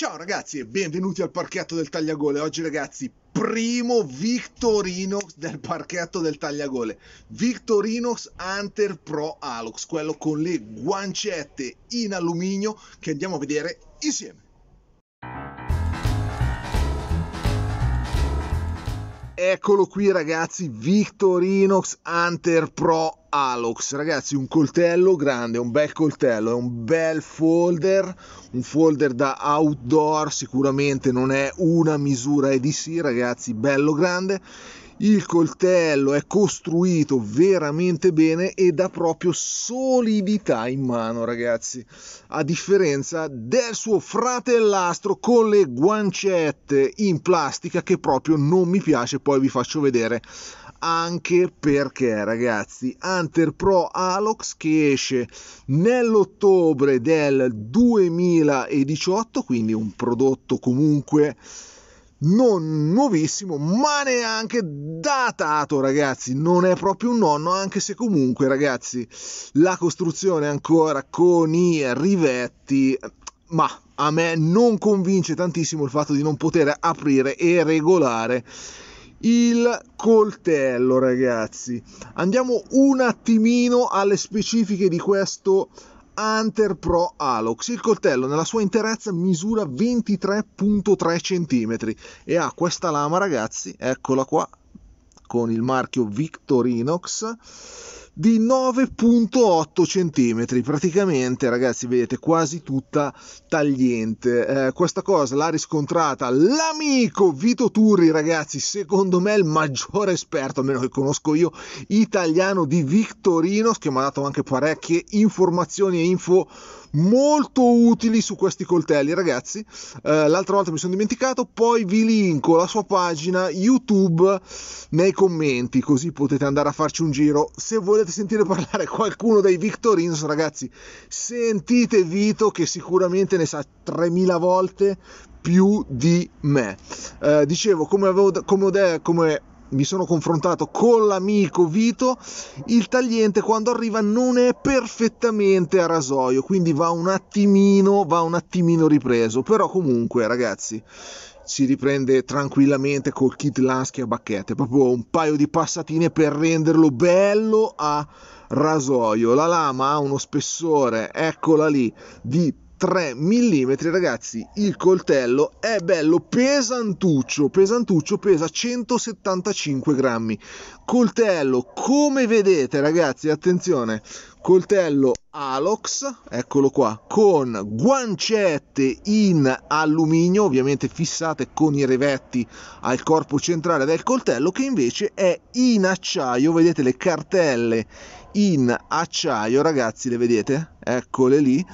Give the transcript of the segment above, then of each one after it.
Ciao ragazzi e benvenuti al parchetto del tagliagole. Oggi ragazzi, primo Victorino del parchetto del tagliagole. Victorino Hunter Pro Alux, quello con le guancette in alluminio che andiamo a vedere insieme. Eccolo qui ragazzi, Victorinox Hunter Pro Alox. Ragazzi, un coltello grande, un bel coltello, è un bel folder, un folder da outdoor, sicuramente non è una misura EDC, ragazzi, bello grande il coltello è costruito veramente bene e dà proprio solidità in mano ragazzi a differenza del suo fratellastro con le guancette in plastica che proprio non mi piace poi vi faccio vedere anche perché ragazzi Hunter Pro Alox che esce nell'ottobre del 2018 quindi un prodotto comunque non nuovissimo, ma neanche datato, ragazzi. Non è proprio un nonno, anche se comunque, ragazzi, la costruzione ancora con i rivetti. Ma a me non convince tantissimo il fatto di non poter aprire e regolare il coltello, ragazzi. Andiamo un attimino alle specifiche di questo Hunter Pro Alox. Il coltello nella sua interezza misura 23.3 cm e ha questa lama, ragazzi, eccola qua, con il marchio Victorinox di 9.8 cm praticamente ragazzi vedete quasi tutta tagliente eh, questa cosa l'ha riscontrata l'amico Vito Turri ragazzi secondo me il maggiore esperto almeno che conosco io italiano di Victorino che mi ha dato anche parecchie informazioni e info molto utili su questi coltelli ragazzi eh, l'altra volta mi sono dimenticato poi vi linko la sua pagina youtube nei commenti così potete andare a farci un giro se volete volete sentire parlare qualcuno dei Victorinos, ragazzi, sentite Vito che sicuramente ne sa 3000 volte più di me. Eh, dicevo, come, avevo, come, de, come mi sono confrontato con l'amico Vito, il tagliente quando arriva non è perfettamente a rasoio, quindi va un attimino, va un attimino ripreso, però comunque ragazzi si riprende tranquillamente col kit Lansky a bacchette, proprio un paio di passatine per renderlo bello a rasoio. La lama ha uno spessore, eccola lì, di 3 mm ragazzi il coltello è bello pesantuccio pesantuccio pesa 175 grammi coltello come vedete ragazzi attenzione coltello Alox eccolo qua con guancette in alluminio ovviamente fissate con i revetti al corpo centrale del coltello che invece è in acciaio vedete le cartelle in acciaio ragazzi le vedete eccole lì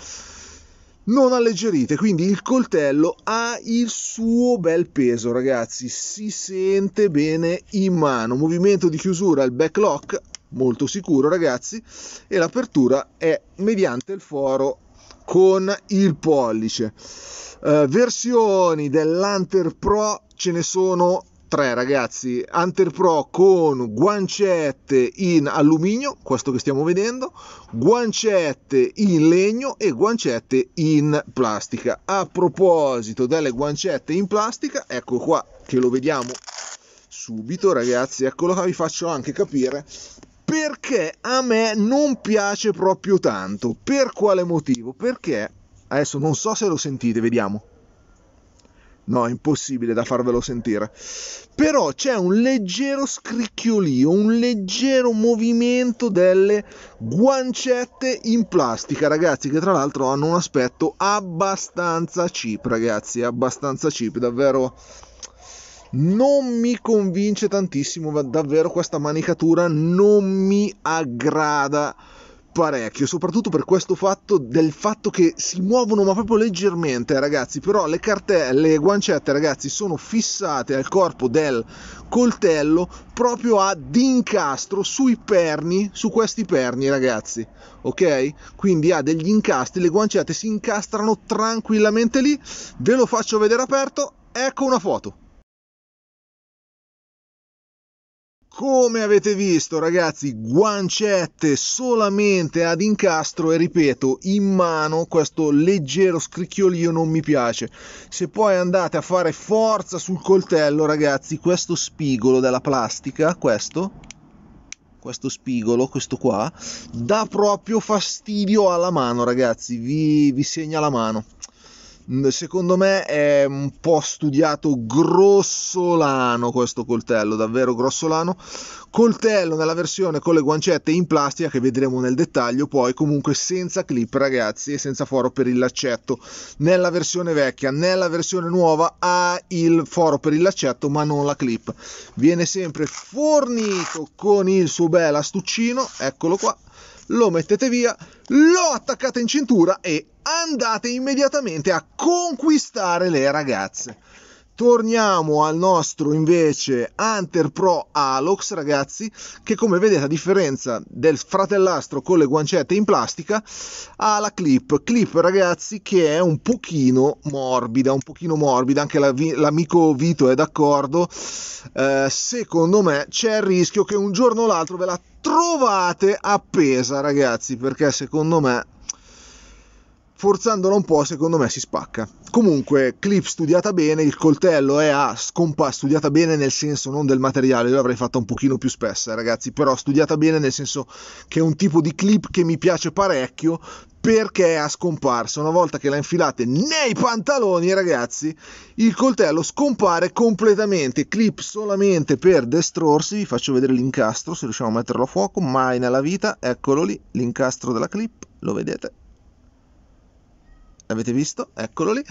non alleggerite, quindi il coltello ha il suo bel peso, ragazzi, si sente bene in mano. Movimento di chiusura, il back lock, molto sicuro, ragazzi, e l'apertura è mediante il foro con il pollice. Eh, versioni dell'Hunter Pro ce ne sono 3 ragazzi Hunter Pro con guancette in alluminio questo che stiamo vedendo guancette in legno e guancette in plastica a proposito delle guancette in plastica ecco qua che lo vediamo subito ragazzi eccolo qua vi faccio anche capire perché a me non piace proprio tanto per quale motivo perché adesso non so se lo sentite vediamo No, è impossibile da farvelo sentire. Però c'è un leggero scricchiolio, un leggero movimento delle guancette in plastica, ragazzi, che tra l'altro hanno un aspetto abbastanza cheap, ragazzi, abbastanza cheap, davvero non mi convince tantissimo, davvero questa manicatura non mi aggrada parecchio, soprattutto per questo fatto del fatto che si muovono ma proprio leggermente, ragazzi, però le cartelle, le guancette, ragazzi, sono fissate al corpo del coltello proprio ad incastro sui perni, su questi perni, ragazzi. Ok? Quindi ha degli incastri, le guancette si incastrano tranquillamente lì. Ve lo faccio vedere aperto, ecco una foto. Come avete visto ragazzi, guancette solamente ad incastro e ripeto, in mano questo leggero scricchiolio non mi piace. Se poi andate a fare forza sul coltello ragazzi, questo spigolo della plastica, questo, questo spigolo, questo qua, dà proprio fastidio alla mano ragazzi, vi, vi segna la mano. Mm, secondo me è un po' studiato grossolano questo coltello, davvero grossolano. Coltello nella versione con le guancette in plastica che vedremo nel dettaglio, poi comunque senza clip ragazzi e senza foro per il laccetto. Nella versione vecchia, nella versione nuova ha il foro per il laccetto ma non la clip. Viene sempre fornito con il suo bel astuccino, eccolo qua. Lo mettete via, lo attaccate in cintura e andate immediatamente a conquistare le ragazze. Torniamo al nostro invece Hunter Pro Alox, ragazzi, che come vedete a differenza del fratellastro con le guancette in plastica, ha la clip. Clip, ragazzi, che è un pochino morbida, un pochino morbida, anche l'amico Vito è d'accordo. Eh, secondo me c'è il rischio che un giorno o l'altro ve la trovate appesa, ragazzi, perché secondo me forzandola un po', secondo me si spacca. Comunque, clip studiata bene, il coltello è a scompa, studiata bene nel senso non del materiale, io l'avrei fatta un pochino più spessa, ragazzi, però studiata bene nel senso che è un tipo di clip che mi piace parecchio perché è a scomparsa. Una volta che la infilate nei pantaloni, ragazzi, il coltello scompare completamente, clip solamente per destrorsi, vi faccio vedere l'incastro, se riusciamo a metterlo a fuoco, mai nella vita, eccolo lì, l'incastro della clip, lo vedete? avete visto? Eccolo lì.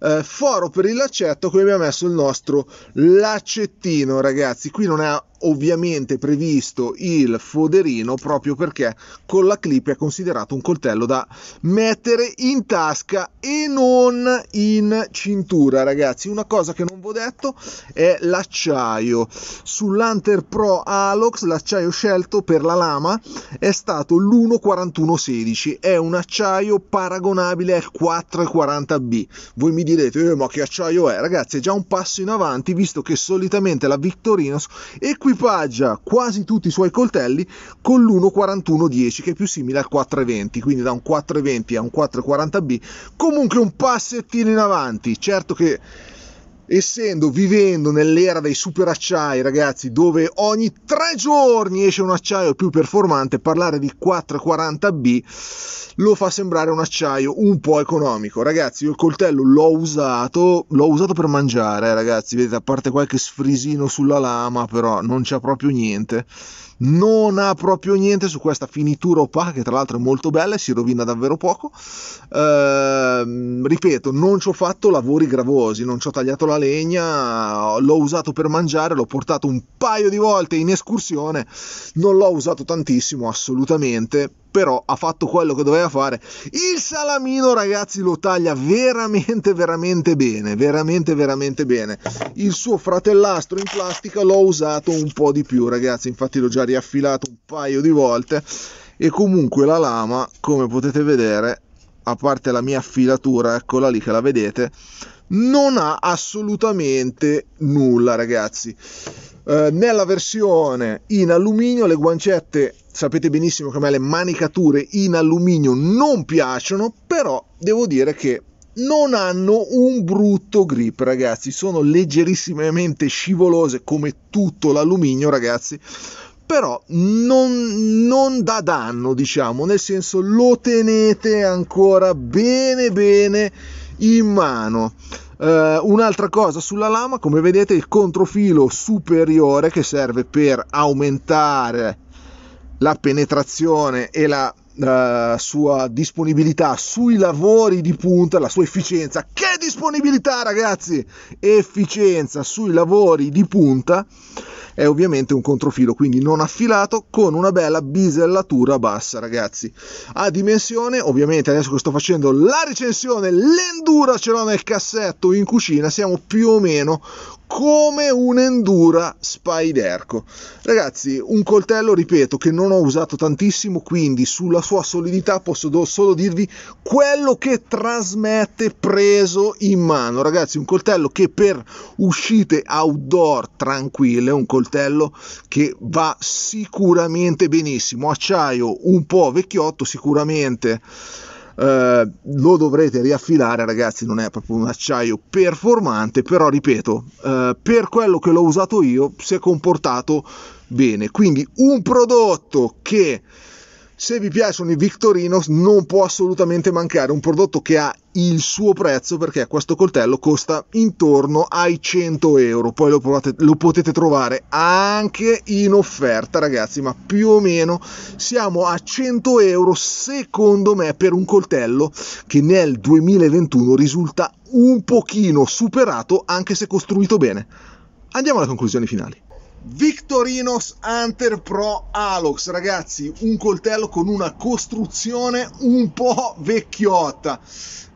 Eh, foro per il lacetto, qui abbiamo messo il nostro lacettino, ragazzi. Qui non è ovviamente previsto il foderino proprio perché con la clip è considerato un coltello da mettere in tasca e non in cintura ragazzi una cosa che non vi ho detto è l'acciaio sull'Hunter Pro Alox l'acciaio scelto per la lama è stato l'14116 è un acciaio paragonabile al 40 440B. Voi mi direte, eh, ma che acciaio è? Ragazzi, è già un passo in avanti, visto che solitamente la Victorinos equipaggia quasi tutti i suoi coltelli con l'1.4110, che è più simile al 420, quindi da un 420 a un 440B, comunque un passettino in avanti. Certo che essendo vivendo nell'era dei super acciai, ragazzi, dove ogni tre giorni esce un acciaio più performante, parlare di 440B lo fa sembrare un acciaio un po' economico. Ragazzi, io il coltello l'ho usato, l'ho usato per mangiare, eh, ragazzi, vedete, a parte qualche sfrisino sulla lama, però non c'è proprio niente non ha proprio niente su questa finitura opaca che tra l'altro è molto bella e si rovina davvero poco ehm, ripeto non ci ho fatto lavori gravosi non ci ho tagliato la legna l'ho usato per mangiare l'ho portato un paio di volte in escursione non l'ho usato tantissimo assolutamente però ha fatto quello che doveva fare. Il salamino, ragazzi, lo taglia veramente, veramente bene, veramente, veramente bene. Il suo fratellastro in plastica l'ho usato un po' di più, ragazzi, infatti l'ho già riaffilato un paio di volte e comunque la lama, come potete vedere, a parte la mia affilatura, eccola lì che la vedete, non ha assolutamente nulla ragazzi eh, nella versione in alluminio le guancette sapete benissimo che a me le manicature in alluminio non piacciono però devo dire che non hanno un brutto grip ragazzi sono leggerissimamente scivolose come tutto l'alluminio ragazzi però non, non dà danno diciamo nel senso lo tenete ancora bene bene in mano. Uh, un'altra cosa sulla lama, come vedete, il controfilo superiore che serve per aumentare la penetrazione e la eh, sua disponibilità sui lavori di punta, la sua efficienza. Che disponibilità, ragazzi! Efficienza sui lavori di punta è ovviamente un controfilo, quindi non affilato, con una bella bisellatura bassa, ragazzi. A dimensione, ovviamente adesso che sto facendo la recensione, l'endura ce l'ho nel cassetto in cucina, siamo più o meno come un Endura Spiderco. Ragazzi, un coltello, ripeto, che non ho usato tantissimo, quindi sulla sua solidità posso solo dirvi quello che trasmette preso in mano. Ragazzi, un coltello che per uscite outdoor tranquille, un coltello che va sicuramente benissimo. Acciaio un po' vecchiotto, sicuramente eh, lo dovrete riaffilare ragazzi non è proprio un acciaio performante però ripeto eh, per quello che l'ho usato io si è comportato bene quindi un prodotto che se vi piacciono i Victorinos non può assolutamente mancare un prodotto che ha il suo prezzo perché questo coltello costa intorno ai 100 euro poi lo, provate, lo, potete trovare anche in offerta ragazzi ma più o meno siamo a 100 euro secondo me per un coltello che nel 2021 risulta un pochino superato anche se costruito bene andiamo alle conclusioni finali Victorinos Hunter Pro Alox, ragazzi, un coltello con una costruzione un po' vecchiotta.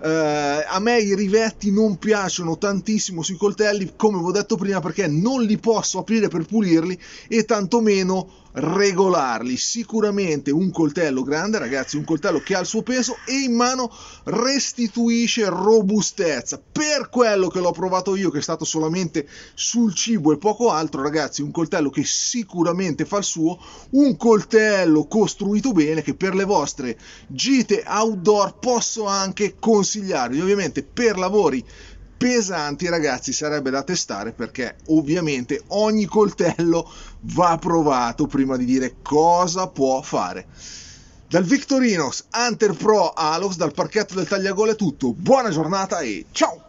Eh, a me i rivetti non piacciono tantissimo sui coltelli, come vi ho detto prima, perché non li posso aprire per pulirli e tantomeno regolarli. Sicuramente un coltello grande, ragazzi, un coltello che ha il suo peso e in mano restituisce robustezza. Per quello che l'ho provato io, che è stato solamente sul cibo e poco altro, ragazzi, un coltello che sicuramente fa il suo, un coltello costruito bene che per le vostre gite outdoor posso anche consigliarvi. Ovviamente per lavori pesanti ragazzi sarebbe da testare perché ovviamente ogni coltello va provato prima di dire cosa può fare dal Victorinox Hunter Pro Alox dal parchetto del tagliagole è tutto buona giornata e ciao